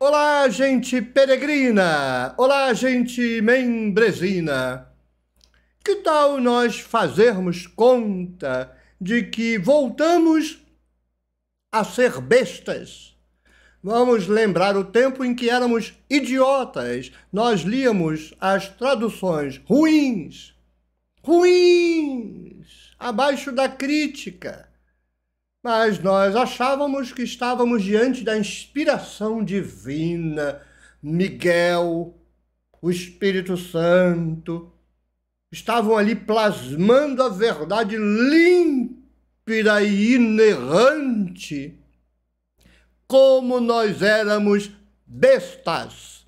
Olá, gente peregrina! Olá, gente membresina! Que tal nós fazermos conta de que voltamos a ser bestas? Vamos lembrar o tempo em que éramos idiotas. Nós líamos as traduções ruins, ruins, abaixo da crítica mas nós achávamos que estávamos diante da inspiração divina, Miguel, o Espírito Santo, estavam ali plasmando a verdade límpida e inerrante, como nós éramos bestas.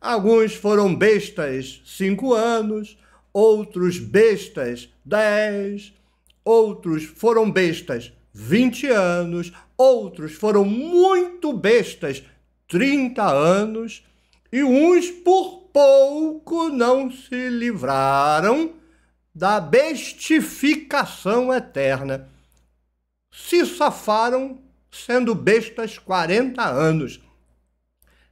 Alguns foram bestas cinco anos, outros bestas dez, outros foram bestas 20 anos, outros foram muito bestas, 30 anos, e uns por pouco não se livraram da bestificação eterna. Se safaram sendo bestas 40 anos.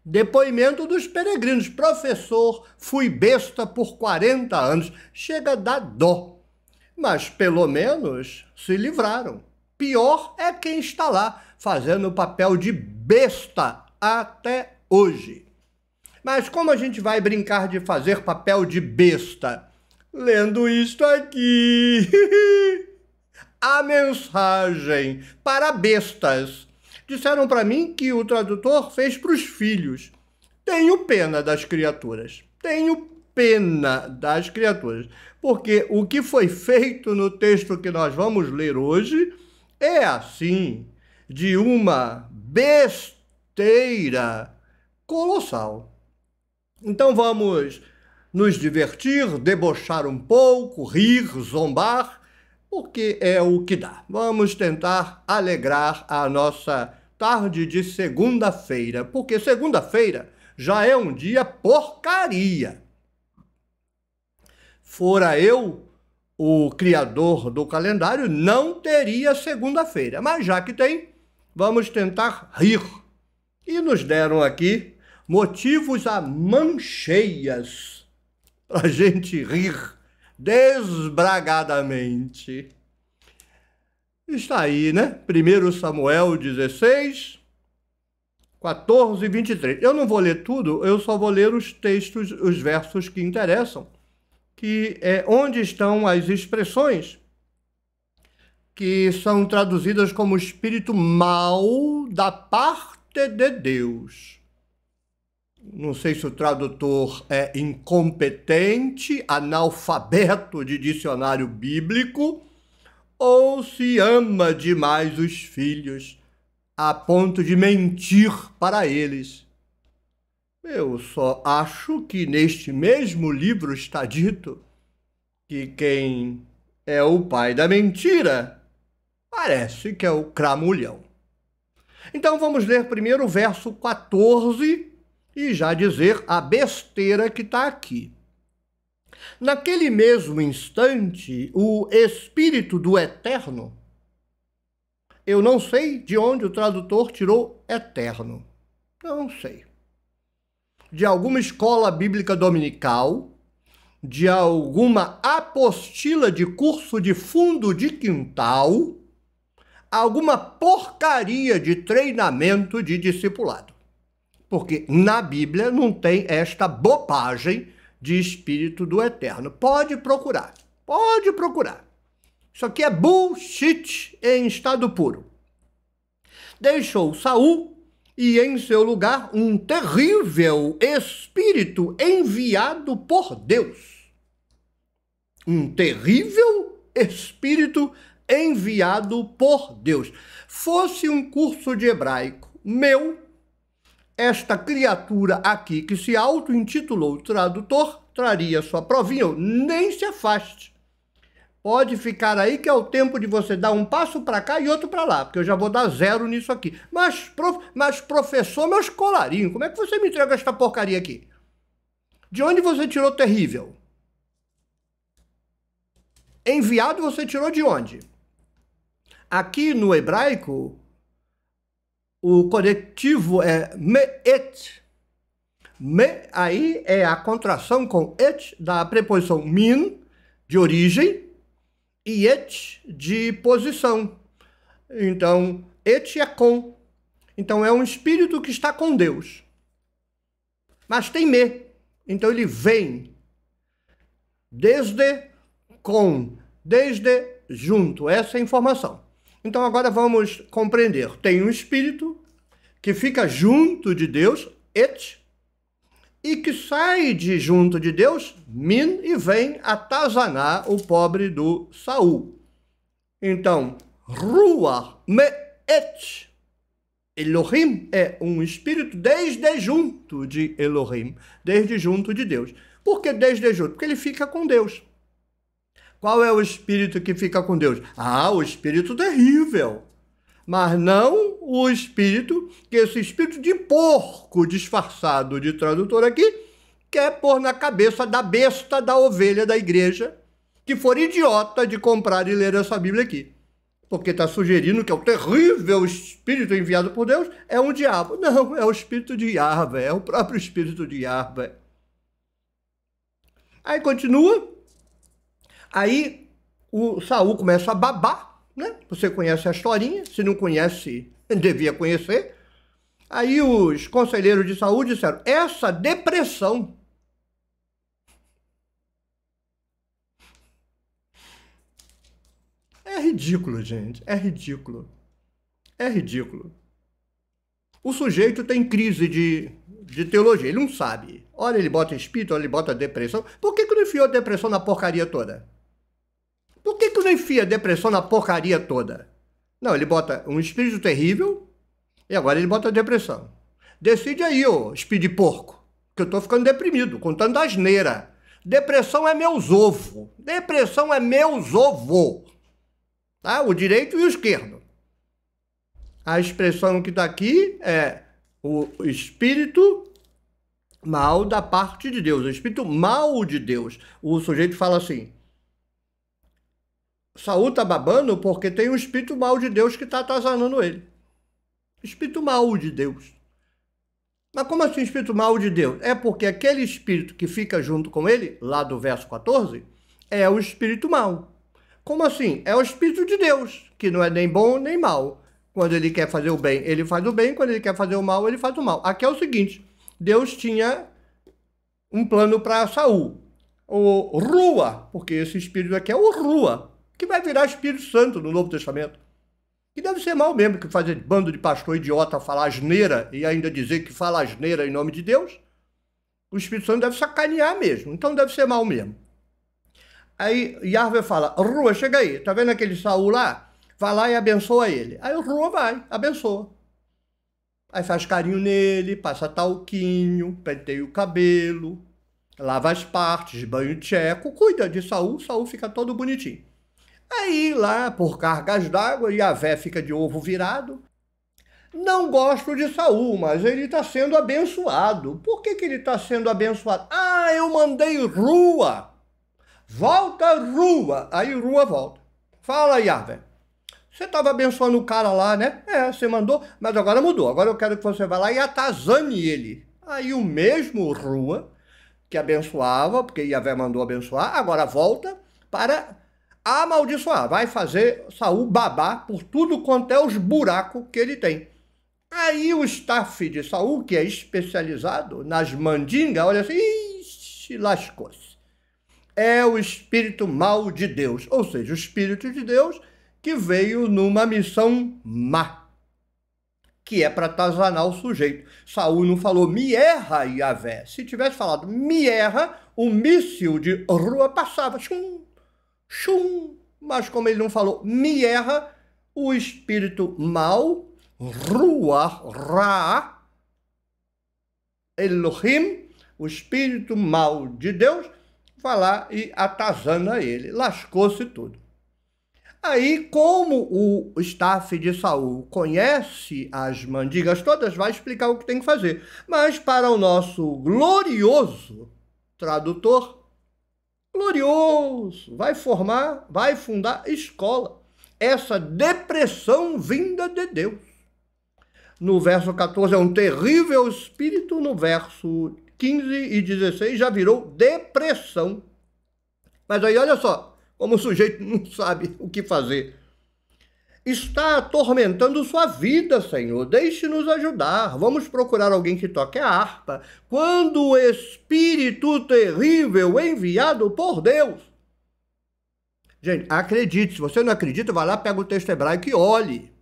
Depoimento dos peregrinos. Professor, fui besta por 40 anos. Chega a dar dó. Mas pelo menos se livraram. Pior é quem está lá fazendo o papel de besta até hoje. Mas como a gente vai brincar de fazer papel de besta? Lendo isto aqui. a mensagem para bestas. Disseram para mim que o tradutor fez para os filhos. Tenho pena das criaturas. Tenho pena das criaturas. Porque o que foi feito no texto que nós vamos ler hoje é assim de uma besteira colossal. Então vamos nos divertir, debochar um pouco, rir, zombar, porque é o que dá. Vamos tentar alegrar a nossa tarde de segunda-feira, porque segunda-feira já é um dia porcaria. Fora eu o criador do calendário, não teria segunda-feira. Mas já que tem, vamos tentar rir. E nos deram aqui motivos a mancheias para a gente rir desbragadamente. Está aí, né? 1 Samuel 16, 14 e 23. Eu não vou ler tudo, eu só vou ler os textos, os versos que interessam que é onde estão as expressões que são traduzidas como espírito mau da parte de Deus. Não sei se o tradutor é incompetente, analfabeto de dicionário bíblico, ou se ama demais os filhos a ponto de mentir para eles eu só acho que neste mesmo livro está dito que quem é o pai da mentira parece que é o cramulhão. Então vamos ler primeiro o verso 14 e já dizer a besteira que está aqui. Naquele mesmo instante, o Espírito do Eterno, eu não sei de onde o tradutor tirou eterno, não sei de alguma escola bíblica dominical, de alguma apostila de curso de fundo de quintal, alguma porcaria de treinamento de discipulado. Porque na Bíblia não tem esta bobagem de espírito do eterno. Pode procurar, pode procurar. Isso aqui é bullshit em estado puro. Deixou Saul e em seu lugar um terrível espírito enviado por Deus. Um terrível espírito enviado por Deus. Fosse um curso de hebraico meu, esta criatura aqui que se auto-intitulou tradutor traria sua provinha, nem se afaste Pode ficar aí que é o tempo de você dar um passo para cá e outro para lá, porque eu já vou dar zero nisso aqui. Mas, prof, mas professor, meu escolarinho, como é que você me entrega esta porcaria aqui? De onde você tirou terrível? Enviado você tirou de onde? Aqui no hebraico, o conectivo é me'et. Me aí é a contração com et da preposição min, de origem, e et de posição. Então, et é com. Então, é um espírito que está com Deus. Mas tem me. Então, ele vem. Desde, com. Desde, junto. Essa é a informação. Então, agora vamos compreender. Tem um espírito que fica junto de Deus, et, e que sai de junto de Deus, Min, e vem atazanar o pobre do Saul. Então, Ruach Et Elohim é um espírito desde junto de Elohim, desde junto de Deus. Por que desde junto? Porque ele fica com Deus. Qual é o espírito que fica com Deus? Ah, o espírito terrível. Mas não o espírito, que esse espírito de porco disfarçado de tradutor aqui, quer pôr na cabeça da besta da ovelha da igreja, que for idiota de comprar e ler essa Bíblia aqui. Porque está sugerindo que é o terrível espírito enviado por Deus é um diabo. Não, é o espírito de Yahvé, é o próprio espírito de Yahvé. Aí continua. Aí o Saul começa a babar, né? Você conhece a historinha, se não conhece, devia conhecer. Aí os conselheiros de saúde disseram: essa depressão. É ridículo, gente. É ridículo. É ridículo. O sujeito tem crise de, de teologia, ele não sabe. Olha, ele bota espírito, olha, ele bota depressão. Por que, que não enfiou depressão na porcaria toda? Por que, que não enfia depressão na porcaria toda? Não, ele bota um espírito terrível e agora ele bota depressão. Decide aí, ô speed porco, que eu tô ficando deprimido, contando asneira. Depressão é meus ovos. Depressão é meus ovos. Tá? O direito e o esquerdo. A expressão que está aqui é o espírito mal da parte de Deus, o espírito mal de Deus. O sujeito fala assim: Saúl tá babando porque tem um espírito mal de Deus que tá atazanando ele. Espírito mal de Deus. Mas como assim espírito mal de Deus? É porque aquele espírito que fica junto com ele, lá do verso 14, é o espírito mal. Como assim? É o espírito de Deus, que não é nem bom nem mau. Quando ele quer fazer o bem, ele faz o bem, quando ele quer fazer o mal, ele faz o mal. Aqui é o seguinte: Deus tinha um plano para Saul. O Rua, porque esse espírito aqui é o Rua, que vai virar Espírito Santo no Novo Testamento. E deve ser mal mesmo que fazer bando de pastor idiota falar asneira e ainda dizer que fala asneira em nome de Deus. O Espírito Santo deve sacanear mesmo, então deve ser mal mesmo. Aí Yahvé fala, Rua, chega aí, tá vendo aquele Saul lá? Vai lá e abençoa ele. Aí o Rua vai, abençoa. Aí faz carinho nele, passa talquinho, penteia o cabelo, lava as partes, banho tcheco, cuida de Saul, Saul fica todo bonitinho. Aí lá, por cargas d'água, Yahvé fica de ovo virado. Não gosto de Saul, mas ele está sendo abençoado. Por que, que ele está sendo abençoado? Ah, eu mandei rua. Volta rua. Aí rua volta. Fala, Yahvé. Você estava abençoando o cara lá, né? É, você mandou, mas agora mudou. Agora eu quero que você vá lá e atazane ele. Aí o mesmo Rua, que abençoava, porque Iavé mandou abençoar, agora volta para amaldiçoar, vai fazer Saul babar por tudo quanto é os buracos que ele tem. Aí o staff de Saul, que é especializado nas mandingas, olha assim, ixi, lascou-se. É o espírito mal de Deus, ou seja, o espírito de Deus que veio numa missão má, que é para atazanar o sujeito. Saul não falou me erra, Yavé. Se tivesse falado me erra, o míssil de rua passava. Tchum, chum. Mas como ele não falou me erra, o espírito mal, rua ra, Elohim, o espírito mal de Deus, vai lá e atazana ele. Lascou-se tudo. Aí, como o staff de Saul conhece as mandigas todas, vai explicar o que tem que fazer. Mas, para o nosso glorioso tradutor, glorioso, vai formar, vai fundar escola. Essa depressão vinda de Deus. No verso 14 é um terrível espírito, no verso 15 e 16 já virou depressão. Mas aí olha só, como o sujeito não sabe o que fazer está atormentando sua vida, Senhor. Deixe-nos ajudar. Vamos procurar alguém que toque a harpa. Quando o espírito terrível enviado por Deus. Gente, acredite. Se você não acredita, vá lá, pega o texto hebraico e olhe.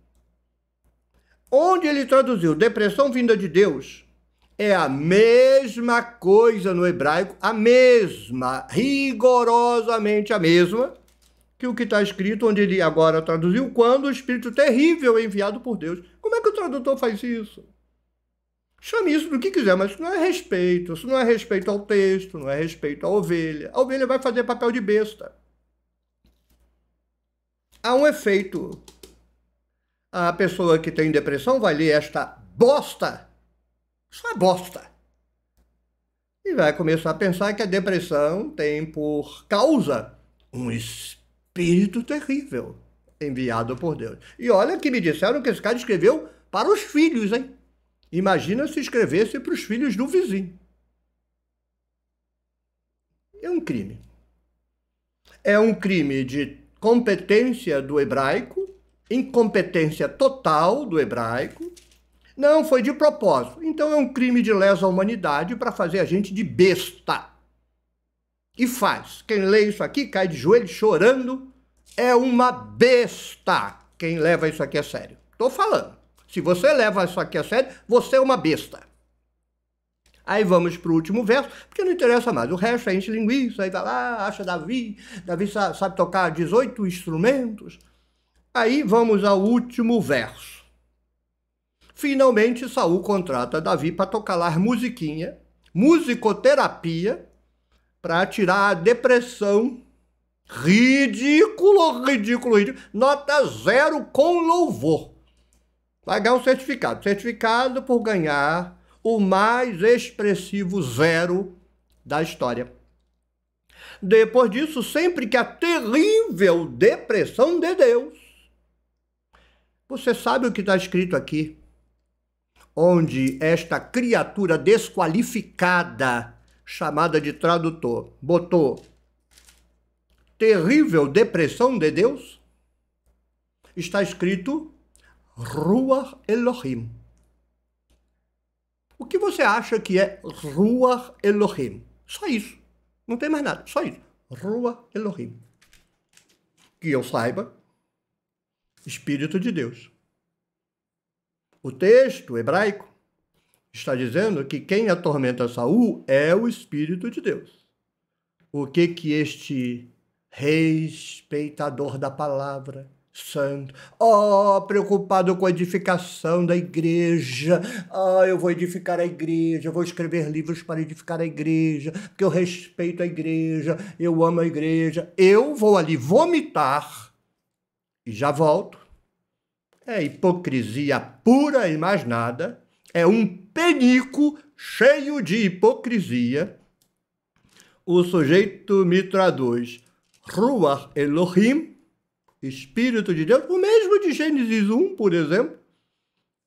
Onde ele traduziu depressão vinda de Deus é a mesma coisa no hebraico, a mesma, rigorosamente a mesma que o que está escrito, onde ele agora traduziu, quando o espírito terrível é enviado por Deus. Como é que o tradutor faz isso? Chame isso do que quiser, mas isso não é respeito. Isso não é respeito ao texto, não é respeito à ovelha. A ovelha vai fazer papel de besta. Há um efeito. A pessoa que tem depressão vai ler esta bosta. Isso é bosta. E vai começar a pensar que a depressão tem por causa um espírito espírito terrível enviado por Deus. E olha que me disseram que esse cara escreveu para os filhos, hein? Imagina se escrevesse para os filhos do vizinho. É um crime. É um crime de competência do hebraico, incompetência total do hebraico. Não, foi de propósito. Então é um crime de lesa humanidade para fazer a gente de besta e faz. Quem lê isso aqui cai de joelho chorando, é uma besta. Quem leva isso aqui a sério. Tô falando. Se você leva isso aqui a sério, você é uma besta. Aí vamos para o último verso, porque não interessa mais. O resto é enche linguiça, aí vai lá, acha Davi. Davi sabe tocar 18 instrumentos. Aí vamos ao último verso. Finalmente, Saul contrata Davi para tocar lá musiquinha, musicoterapia, para tirar a depressão. Ridículo, ridículo, ridículo. Nota zero com louvor. Vai ganhar um certificado. Certificado por ganhar o mais expressivo zero da história. Depois disso, sempre que a terrível depressão de Deus. Você sabe o que está escrito aqui? Onde esta criatura desqualificada chamada de tradutor, botou terrível depressão de Deus, está escrito Ruach Elohim. O que você acha que é Ruach Elohim? Só isso. Não tem mais nada, só isso. Ruach Elohim. Que eu saiba, Espírito de Deus. O texto hebraico está dizendo que quem atormenta Saul é o Espírito de Deus. O que que este respeitador da palavra santo, oh, preocupado com a edificação da igreja, oh, eu vou edificar a igreja, eu vou escrever livros para edificar a igreja, porque eu respeito a igreja, eu amo a igreja, eu vou ali vomitar e já volto. É hipocrisia pura e mais nada é um penico cheio de hipocrisia. O sujeito me traduz Ruach Elohim, Espírito de Deus, o mesmo de Gênesis 1, por exemplo,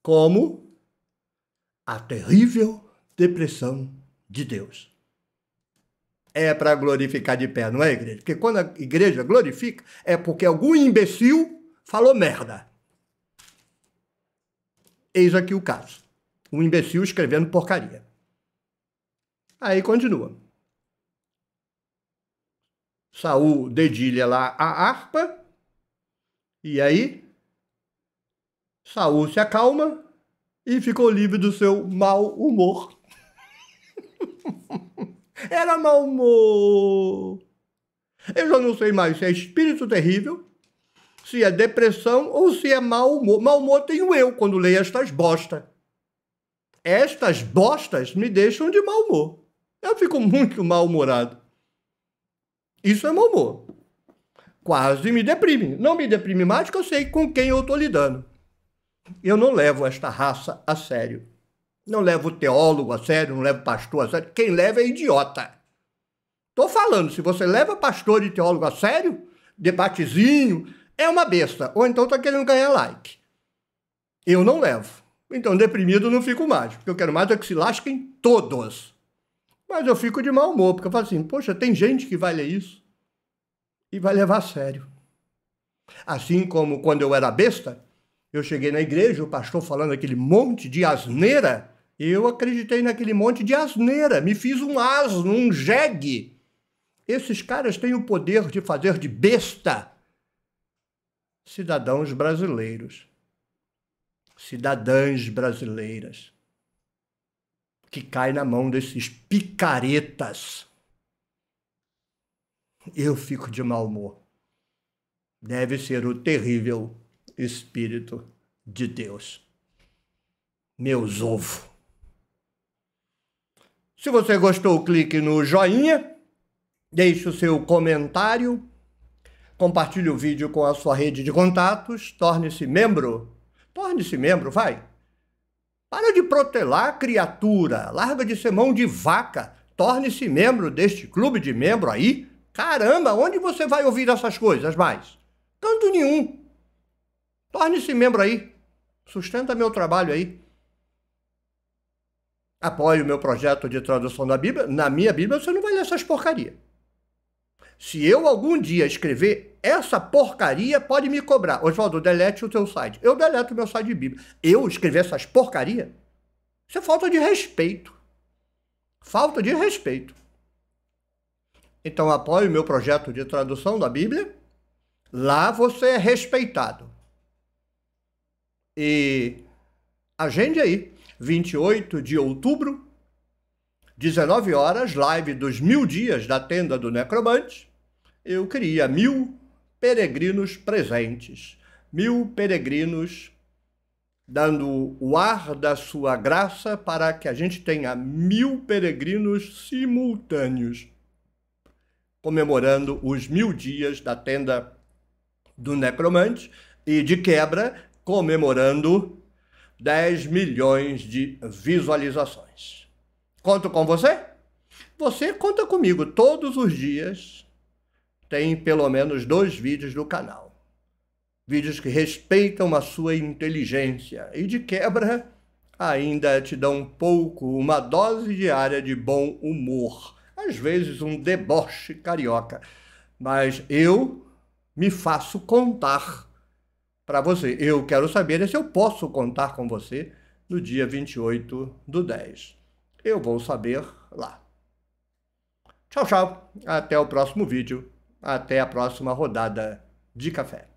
como a terrível depressão de Deus. É para glorificar de pé, não é, igreja? Porque quando a igreja glorifica, é porque algum imbecil falou merda. Eis aqui o caso um imbecil escrevendo porcaria. Aí continua. Saul dedilha lá a harpa, e aí Saul se acalma e ficou livre do seu mau humor. Era mau humor. Eu já não sei mais se é espírito terrível, se é depressão ou se é mau humor. Mau humor tenho eu quando leio estas bostas estas bostas me deixam de mau humor. Eu fico muito mal-humorado. Isso é mau humor. Quase me deprime. Não me deprime mais que eu sei com quem eu estou lidando. Eu não levo esta raça a sério. Não levo teólogo a sério, não levo pastor a sério. Quem leva é idiota. Estou falando, se você leva pastor e teólogo a sério, debatezinho, é uma besta. Ou então está querendo ganhar like. Eu não levo. Então, deprimido não fico mais, porque eu quero mais é que se lasquem todos. Mas eu fico de mau humor, porque eu falo assim, poxa, tem gente que vai ler isso e vai levar a sério. Assim como quando eu era besta, eu cheguei na igreja, o pastor falando aquele monte de asneira, eu acreditei naquele monte de asneira, me fiz um asno, um jegue. Esses caras têm o poder de fazer de besta cidadãos brasileiros cidadãs brasileiras que cai na mão desses picaretas. Eu fico de mau humor. Deve ser o terrível Espírito de Deus. Meus ovos. Se você gostou, clique no joinha, deixe o seu comentário, compartilhe o vídeo com a sua rede de contatos, torne-se membro Torne-se membro, vai. Para de protelar criatura, larga de ser mão de vaca, torne-se membro deste clube de membro aí. Caramba, onde você vai ouvir essas coisas mais? Canto nenhum. Torne-se membro aí. Sustenta meu trabalho aí. Apoie o meu projeto de tradução da Bíblia. Na minha Bíblia você não vai ler essas porcaria. Se eu algum dia escrever essa porcaria pode me cobrar. Oswaldo, delete o teu site. Eu deleto o meu site de Bíblia. Eu escrever essas porcaria? Isso é falta de respeito. Falta de respeito. Então apoie o meu projeto de tradução da Bíblia. Lá você é respeitado. E agende aí, 28 de outubro, 19 horas, live dos mil dias da tenda do Necromante. Eu queria mil peregrinos presentes, mil peregrinos dando o ar da sua graça para que a gente tenha mil peregrinos simultâneos comemorando os mil dias da tenda do necromante e, de quebra, comemorando 10 milhões de visualizações. Conto com você? Você conta comigo todos os dias tem pelo menos dois vídeos do canal. Vídeos que respeitam a sua inteligência e, de quebra, ainda te dão um pouco, uma dose diária de bom humor. Às vezes, um deboche carioca. Mas eu me faço contar para você. Eu quero saber se eu posso contar com você no dia 28 do 10. Eu vou saber lá. Tchau, tchau. Até o próximo vídeo. Até a próxima rodada de café.